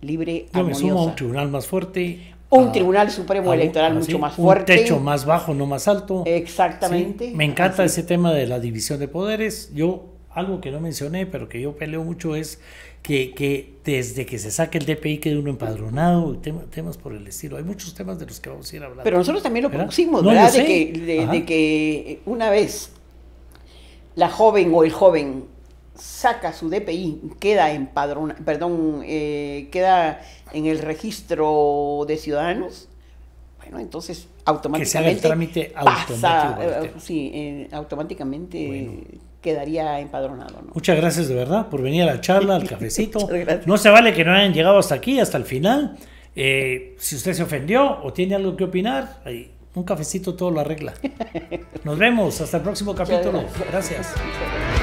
libre, Yo armoniosa. un tribunal más fuerte. Un Tribunal Supremo Electoral mucho más fuerte. Un techo más bajo, no más alto. Exactamente. me encanta ese tema de la división de poderes. Yo algo que no mencioné, pero que yo peleo mucho es que, desde que se saque el DPI quede uno empadronado, temas, temas por el estilo. Hay muchos temas de los que vamos a ir hablando. Pero nosotros también lo propusimos, ¿verdad? De, que, eh, una vez la joven o el joven saca su DPI, queda empadronado, perdón, eh, queda en el registro de ciudadanos, entonces automáticamente. el trámite eh, sí, eh, automáticamente quedaría empadronado. Muchas gracias de verdad por venir a la charla, al *laughs* cafecito. no se vale que no hayan llegado hasta aquí, hasta el final. Eh, si usted se ofendió o tiene algo que opinar, un cafecito todo lo arregla. *laughs* Nos vemos, hasta el próximo capítulo. gracias.